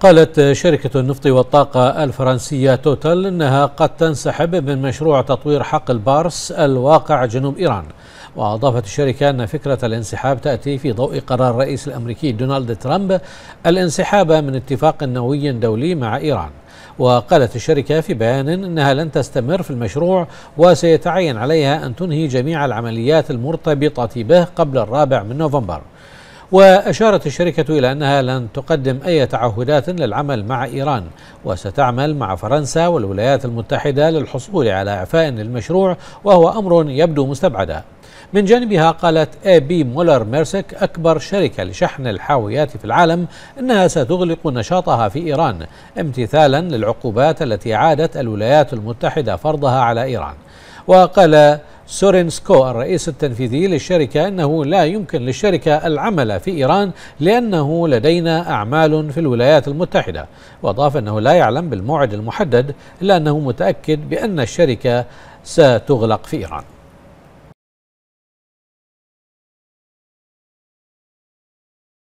قالت شركة النفط والطاقة الفرنسية توتال أنها قد تنسحب من مشروع تطوير حقل بارس الواقع جنوب إيران وأضافت الشركة أن فكرة الانسحاب تأتي في ضوء قرار الرئيس الأمريكي دونالد ترامب الانسحاب من اتفاق نووي دولي مع إيران وقالت الشركة في بيان أنها لن تستمر في المشروع وسيتعين عليها أن تنهي جميع العمليات المرتبطة به قبل الرابع من نوفمبر وأشارت الشركة إلى أنها لن تقدم أي تعهدات للعمل مع إيران وستعمل مع فرنسا والولايات المتحدة للحصول على إعفاء للمشروع وهو أمر يبدو مستبعدا من جانبها قالت اي بي مولر ميرسك أكبر شركة لشحن الحاويات في العالم أنها ستغلق نشاطها في إيران امتثالا للعقوبات التي عادت الولايات المتحدة فرضها على إيران وقال سورين سكو الرئيس التنفيذي للشركة أنه لا يمكن للشركة العمل في إيران لأنه لدينا أعمال في الولايات المتحدة وأضاف أنه لا يعلم بالموعد المحدد إلا أنه متأكد بأن الشركة ستغلق في إيران